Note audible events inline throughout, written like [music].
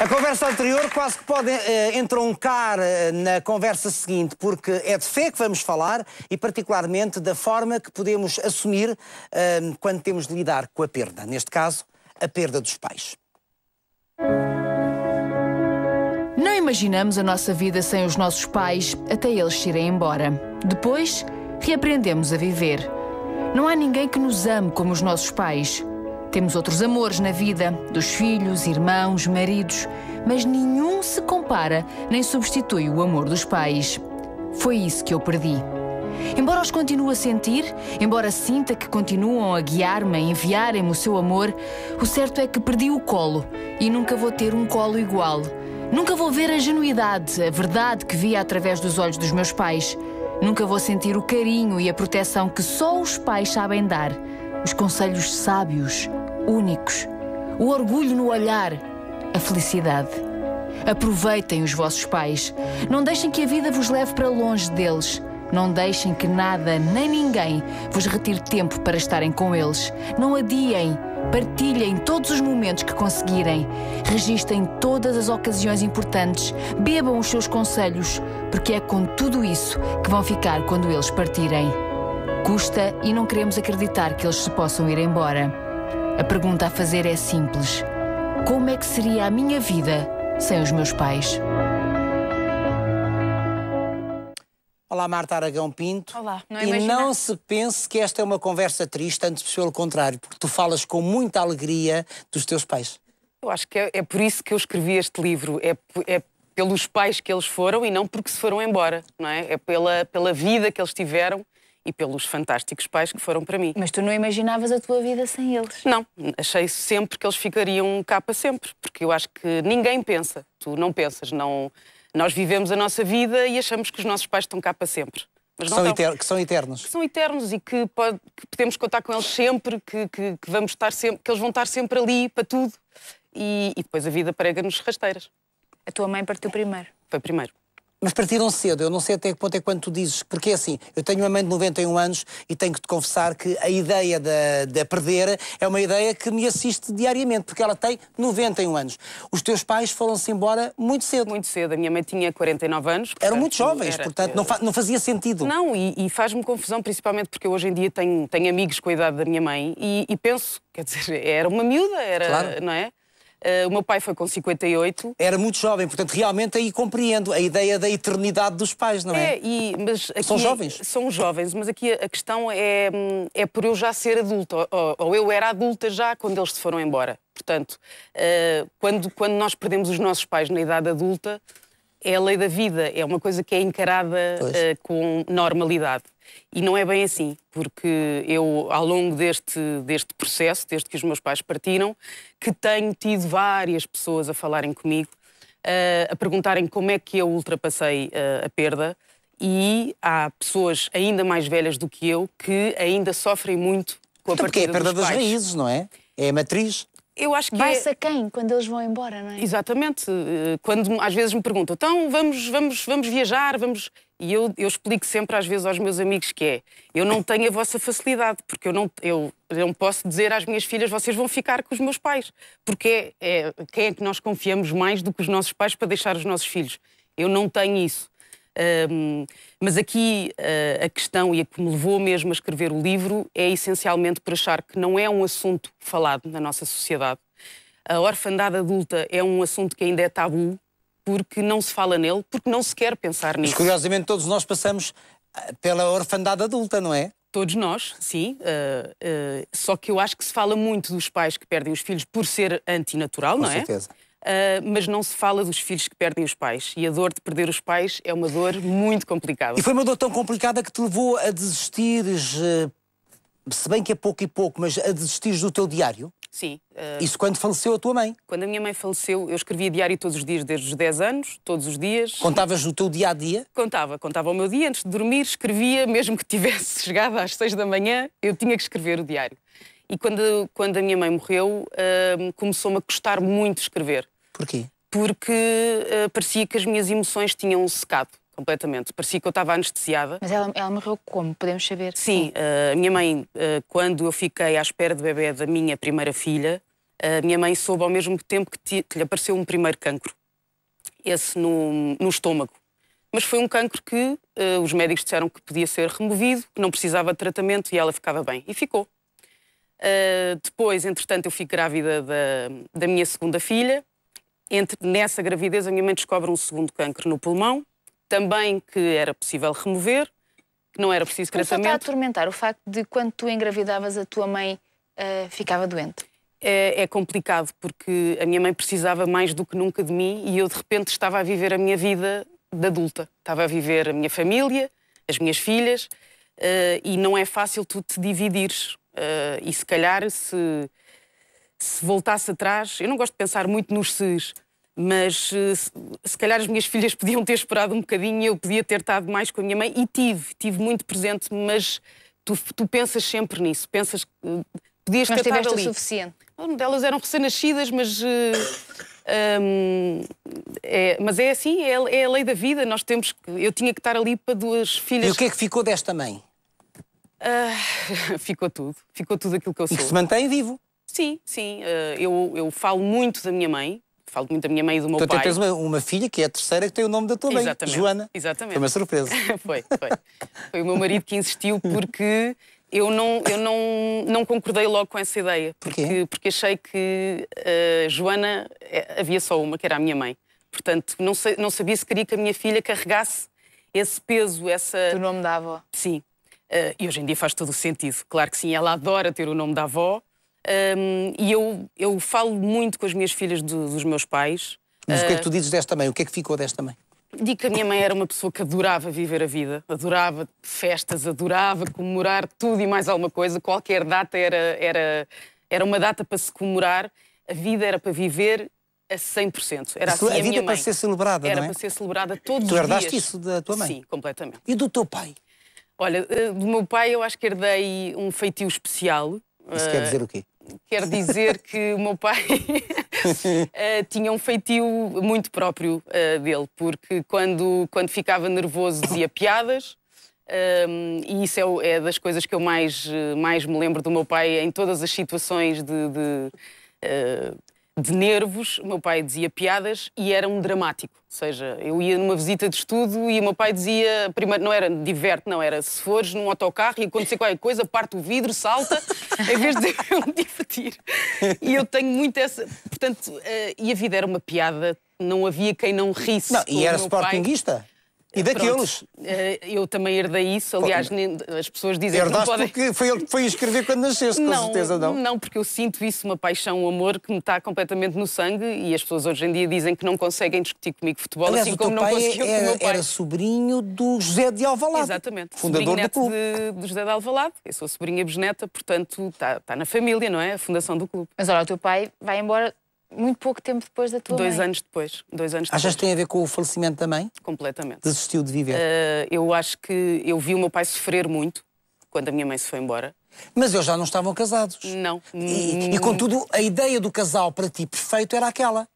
A conversa anterior quase que pode uh, entroncar uh, na conversa seguinte, porque é de fé que vamos falar e, particularmente, da forma que podemos assumir uh, quando temos de lidar com a perda. Neste caso, a perda dos pais. Não imaginamos a nossa vida sem os nossos pais até eles irem embora. Depois, reaprendemos a viver. Não há ninguém que nos ame como os nossos pais. Temos outros amores na vida, dos filhos, irmãos, maridos, mas nenhum se compara nem substitui o amor dos pais. Foi isso que eu perdi. Embora os continue a sentir, embora sinta que continuam a guiar-me, a enviarem-me o seu amor, o certo é que perdi o colo e nunca vou ter um colo igual. Nunca vou ver a genuidade, a verdade que via através dos olhos dos meus pais. Nunca vou sentir o carinho e a proteção que só os pais sabem dar, os conselhos sábios únicos. O orgulho no olhar, a felicidade. Aproveitem os vossos pais. Não deixem que a vida vos leve para longe deles. Não deixem que nada nem ninguém vos retire tempo para estarem com eles. Não adiem. Partilhem todos os momentos que conseguirem. Registem todas as ocasiões importantes. Bebam os seus conselhos, porque é com tudo isso que vão ficar quando eles partirem. Custa e não queremos acreditar que eles se possam ir embora. A pergunta a fazer é simples: como é que seria a minha vida sem os meus pais? Olá, Marta Aragão Pinto. Olá, não E não se pense que esta é uma conversa triste, antes pelo contrário, porque tu falas com muita alegria dos teus pais. Eu acho que é, é por isso que eu escrevi este livro, é, é pelos pais que eles foram e não porque se foram embora, não é? É pela, pela vida que eles tiveram e pelos fantásticos pais que foram para mim. Mas tu não imaginavas a tua vida sem eles? Não, achei sempre que eles ficariam cá para sempre, porque eu acho que ninguém pensa, tu não pensas, não... Nós vivemos a nossa vida e achamos que os nossos pais estão cá para sempre. Que são, eternos, que, são eternos. Que são eternos e que, pode, que podemos contar com eles sempre, que, que, que, vamos estar sempre, que eles vão estar sempre ali para tudo. E, e depois a vida prega-nos rasteiras. A tua mãe partiu primeiro? Foi primeiro. Mas partiram cedo, eu não sei até que ponto é quando tu dizes, porque é assim, eu tenho uma mãe de 91 anos e tenho que te confessar que a ideia da, da perder é uma ideia que me assiste diariamente, porque ela tem 91 anos. Os teus pais foram-se embora muito cedo. Muito cedo, a minha mãe tinha 49 anos. Portanto, Eram muito jovens, era... portanto não, fa não, fazia sentido. Não, e, e faz-me confusão, principalmente porque eu hoje em dia tenho, tenho amigos com a idade da minha mãe e, e penso, quer dizer, era uma miúda, era, claro. não é? Uh, o meu pai foi com 58. Era muito jovem, portanto, realmente aí compreendo a ideia da eternidade dos pais, não é? é e, são é- jovens. É, são jovens, mas aqui a questão é, é por eu já ser adulta, ou, ou eu era adulta já quando eles se foram embora. Portanto, uh, quando, quando nós perdemos os nossos pais na idade adulta, é a lei da vida, é uma coisa que é encarada uh, com normalidade. E não é bem assim, porque eu, ao longo deste, deste processo, desde que os meus pais partiram, que tenho tido várias pessoas a falarem comigo, uh, a perguntarem como é que eu ultrapassei uh, a perda, e há pessoas ainda mais velhas do que eu que ainda sofrem muito com a então, partida porque é a perda das pais. raízes, não é? É a matriz eu acho que. Vai-se é... a quem quando eles vão embora, não é? Exatamente. Eh, quando às vezes me perguntam, então vamos, vamos, vamos viajar, vamos. E eu, eu explico sempre às vezes aos meus amigos que é, eu não tenho a vossa facilidade, porque eu não, eu, eu não posso dizer às minhas filhas, vocês vão ficar com os meus pais, porque é, é, quem é que nós confiamos mais do que os nossos pais para deixar os nossos filhos? Eu não tenho isso. Um, mas aqui uh, a questão e a que me levou mesmo a escrever o livro é essencialmente por achar que não é um assunto falado na nossa sociedade. A orfandade adulta é um assunto que ainda é tabu porque não se fala nele, porque não se quer pensar nisso. Mas curiosamente todos nós passamos ah, pela orfandade adulta, não é? Todos nós, sim. Uh, uh, só que eu acho que se fala muito dos pais que perdem os filhos por ser antinatural, Com não é? certeza. é? Uh, mas não se fala dos filhos que perdem os pais. E a dor de perder os pais é uma dor muito complicada. E foi uma dor tão complicada que te levou a desistires, uh, se bem que é pouco e pouco, mas a desistires do teu diário? Sim. Uh, Isso quando faleceu a tua mãe? Quando a minha mãe faleceu, eu escrevia diário todos os dias, desde os 10 anos, todos os dias. Contavas o teu dia a dia? Contava, contava o meu dia. Antes de dormir, escrevia, mesmo que tivesse [laughs] chegado às 6 da manhã, eu tinha que escrever o diário. E quando, quando a minha mãe morreu, uh, começou-me a custar muito escrever. Porquê? Porque uh, parecia que as minhas emoções tinham secado completamente. Parecia que eu estava anestesiada. Mas ela, ela morreu como? Podemos saber? Sim, eh, a minha mãe, eh, quando eu fiquei à espera do bebê da minha primeira filha, a minha mãe soube ao mesmo tempo que, que lhe apareceu um primeiro cancro. Esse no, no estômago. Mas foi um cancro que uh, os médicos disseram que podia ser removido, que não precisava de tratamento e ela ficava bem. E ficou. Uh, depois, entretanto, eu fico grávida da, da minha segunda filha. Entre, nessa gravidez, a minha mãe descobre um segundo cancro no pulmão, também que era possível remover, que não era preciso Mas tratamento. Começou a atormentar o facto de quando tu engravidavas, a tua mãe uh, ficava doente? É, é, complicado porque a minha mãe precisava mais do que nunca de mim e eu de repente estava a viver a minha vida de adulta. Estava a viver a minha família, as minhas filhas uh, e não é fácil tu te dividires Uh, e se calhar, se, se voltasse atrás, eu não gosto de pensar muito nos ses, mas eh, se, se calhar as minhas filhas [laughs] podiam ter esperado um bocadinho, eu podia ter estado mais com a minha mãe e tive, tive muito presente, mas tu, tu pensas sempre nisso, pensas que podias mas ter estado ali. o suficiente. Elas eram recém-nascidas, mas. Uh, eh, um, ehm, é, mas é assim, é, é, a lei da vida. Nós temos que, eu tinha que estar ali para duas filhas. E o que é que ficou desta mãe? Uh, [laughs] ficou tudo. Ficou tudo aquilo que eu sou. E se mantém vivo. Sim, sim. Uh, eu, eu falo muito da minha mãe. Falo muito da minha mãe e do meu então, pai. Tu tens uma, uma, filha que é a terceira que tem o nome da tua Exatamente. mãe, Joana. Exatamente. Foi uma surpresa. [laughs] foi, foi. Foi o meu marido que insistiu porque eu não, eu não, não concordei logo com essa ideia. Porque, Porquê? porque achei que uh, Joana é, havia só uma, que era a minha mãe. Portanto, não, sei, não sabia se queria que a minha filha carregasse esse peso, essa. Do nome da avó. Sim. Uh, e hoje em dia faz todo o sentido. Claro que sim, ela adora ter o nome da avó. Um, e eu, eu falo muito com as minhas filhas do, dos meus pais. Mas o que é que ah, tu dizes desta mãe? O que é que ficou desta mãe? Digo que a minha mãe era uma pessoa que adorava viver a vida, adorava festas, adorava comemorar tudo e mais alguma coisa. Qualquer data era, era, era uma data para se comemorar. A vida era para viver a 100%. Era assim a, a vida minha é mãe. para ser celebrada, Era é? para ser celebrada todos tu os dias. Tu herdaste isso da tua mãe? Sim, completamente. E do teu pai? Olha, eh, do meu pai eu acho que herdei um feitio especial. Isso uh, quer dizer o quê? Eh, quer dizer que o meu pai uh, [laughs] tinha um feitio muito próprio uh, dele, porque quando, quando ficava nervoso dizia piadas, um, ehm, e isso é, é, das coisas que eu mais, mais me lembro do meu pai em todas as situações de, de Uh, de nervos, o meu pai dizia piadas e era um dramático. Ou seja, eu ia numa visita de estudo e o meu pai dizia, primeiro, não era diverte, não, era se fores num autocarro e acontecer qualquer coisa, parte o vidro, salta, em vez de [laughs] eu me divertir. E eu tenho muito essa. Portanto, eh, e a vida era uma piada, não havia quem não risse. Não, e era sportinguista? Pai. E daqueles. Eh, eu também herdei isso, aliás, as pessoas dizem Herdaste que não podem... porque foi ele que foi escrever quando nasceste, não, com certeza não. Não, porque eu sinto isso, uma paixão, um amor que me está completamente no sangue e as pessoas hoje em dia dizem que não conseguem discutir comigo futebol, aliás, assim como não conseguiam com o meu pai. era sobrinho do José de Alvalade. Exatamente. Fundador do clube. De, do José de Alvalade. Eu sou sobrinha bisneta, portanto está tá na família, não é? A fundação do clube. Mas olha, o teu pai vai embora muito pouco tempo depois da tua dois mãe. anos depois dois anos achas que tem a ver com o falecimento da mãe completamente desistiu de viver uh, eu acho que eu vi o meu pai sofrer muito quando a minha mãe se foi embora mas eles já não estavam casados não e, e contudo a ideia do casal para ti perfeito era aquela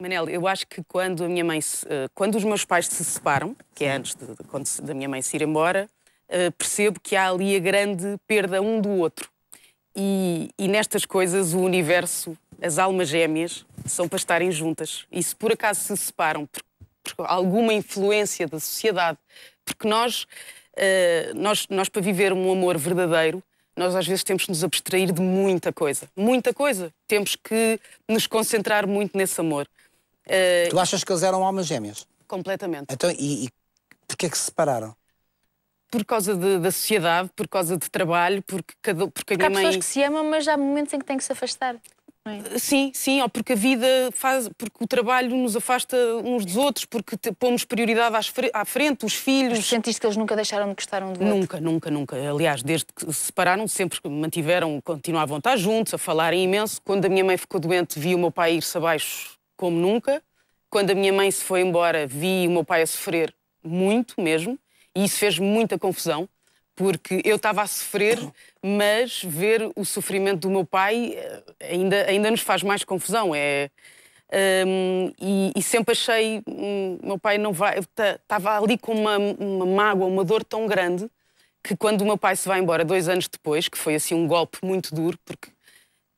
Manel, eu acho que quando a minha mãe se, uh, quando os meus pais se separam que é antes de, de, da minha mãe se ir embora uh, percebo que há ali a grande perda um do outro e, e nestas coisas o universo as almas gêmeas são para estarem juntas. E se por acaso se separam por, por alguma influência da sociedade, porque nós, uh, nós, nós, para viver um amor verdadeiro, nós às vezes temos que nos abstrair de muita coisa. Muita coisa. Temos que nos concentrar muito nesse amor. Uh, tu achas que eles eram almas gêmeas? Completamente. Então, e, e porquê é que se separaram? por causa de, da sociedade, por causa de trabalho, porque cada porque, porque a minha há mãe... pessoas que se amam, mas há momentos em que têm que se afastar é? Sim, sim, ou porque a vida faz, porque o trabalho nos afasta uns dos outros, porque te, pomos prioridade à frente, os filhos. Mas sentiste que eles nunca deixaram de gostar um do outro? Nunca, nunca, nunca. Aliás, desde que se separaram, sempre mantiveram, continuavam a estar juntos, a falarem imenso. Quando a minha mãe ficou doente, vi o meu pai ir-se abaixo como nunca. Quando a minha mãe se foi embora, vi o meu pai a sofrer muito mesmo, e isso fez muita confusão porque eu estava a sofrer, mas ver o sofrimento do meu pai eh, ainda, ainda nos faz mais confusão. É, um, ehm, e, e, sempre achei, hum, meu pai não vai, estava ali com uma, uma mágoa, uma dor tão grande que quando o meu pai se vai embora dois anos depois, que foi assim um golpe muito duro, porque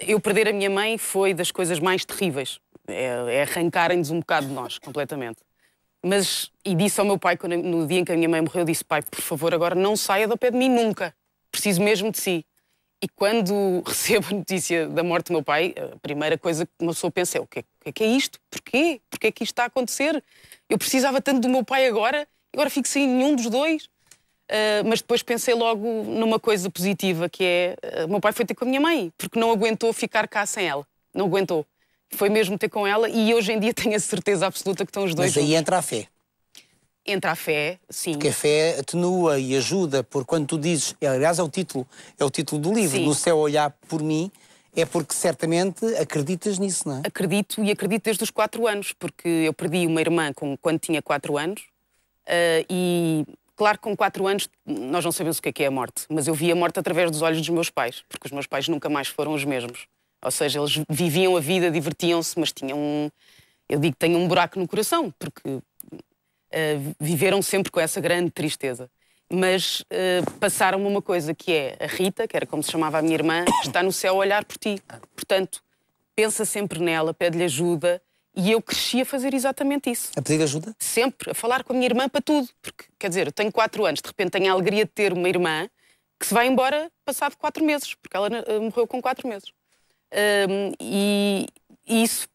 eu perder a minha mãe foi das coisas mais terríveis. É, é arrancarem-nos um bocado de nós, completamente. Mas, e disse ao meu pai, quando, no dia em que a minha mãe morreu, disse: pai, por favor, agora não saia do pé de mim nunca. Preciso mesmo de si. E quando [laughs] recebo a notícia da morte do meu pai, a primeira coisa que uma pessoa pensa é: o que é, o que é, é isto? Porquê? Porquê é que isto está a acontecer? Eu precisava tanto do meu pai agora, agora fico sem nenhum dos dois. Uh, mas depois pensei logo numa coisa positiva que é: uh, meu pai foi ter com a minha mãe, porque não aguentou ficar cá sem ela. Não aguentou foi mesmo ter com ela e hoje em dia [laughs] tenho a certeza absoluta que estão os dois. Mas aí entra a fé. Entra a fé, sim. Porque a fé atenua e ajuda, por quando tu dizes, é, aliás, é o título, é o título do livro, sim. No Céu Olhar por mim, é porque certamente acreditas nisso, não é? Acredito e acredito desde os 4 anos, porque eu perdi uma irmã com, quando tinha 4 anos uh, e, claro, com 4 anos nós não sabemos o que é, que é a morte, mas eu vi a morte através dos olhos dos meus pais, porque os meus pais nunca mais foram os mesmos. Ou seja, eles viviam a vida, divertiam-se, mas tinham um, eu digo, têm um buraco no coração, porque uh, viveram sempre com essa grande tristeza. Mas uh, eh, passaram uma coisa que é a Rita, que era como se chamava a minha irmã, está no céu a olhar por ti. Portanto, pensa sempre nela, pede-lhe ajuda. E eu cresci a fazer exatamente isso. A pedir ajuda? Sempre, a falar com a minha irmã para tudo. Porque, quer dizer, eu tenho quatro anos, de repente tenho a alegria de ter uma irmã que se vai embora passado quatro meses, porque ela eh, morreu com quatro meses. Um, e, isso,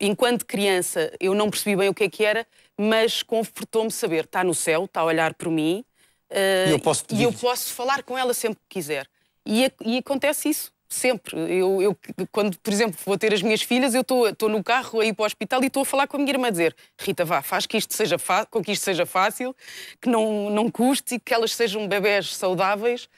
enquanto criança, eu não percebi bem o que é que era, mas confortou-me saber, está no céu, está a olhar por mim, uh, eu posso e eu posso falar com ela sempre que quiser. E, e acontece isso, sempre. Eu, eu, quando, por exemplo, vou ter as minhas filhas, eu estou no carro aí para o hospital e estou a falar com a minha irmã, a dizer, Rita, vá, faz que isto seja, com que isto seja fácil, que não, não custe e que elas sejam bebés saudáveis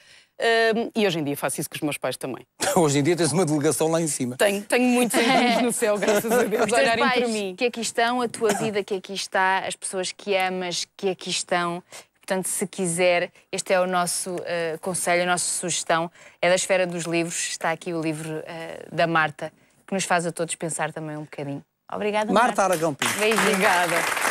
e hoje em dia faço isso com os meus pais também. [laughs] hoje em dia tens uma delegação lá em cima. Tenho, tenho muitos [laughs] amigos no céu, graças a Deus, os olharem pais mim. que aqui estão, a tua vida que aqui está, as pessoas que amas que aqui estão. Portanto, se quiser, este é o nosso uh, conselho, a nossa sugestão. É da esfera dos livros, está aqui o livro uh, da Marta, que nos faz a todos pensar também um bocadinho. Obrigada, Marta. Marta Aragão Pinto. Beijinho. Obrigada.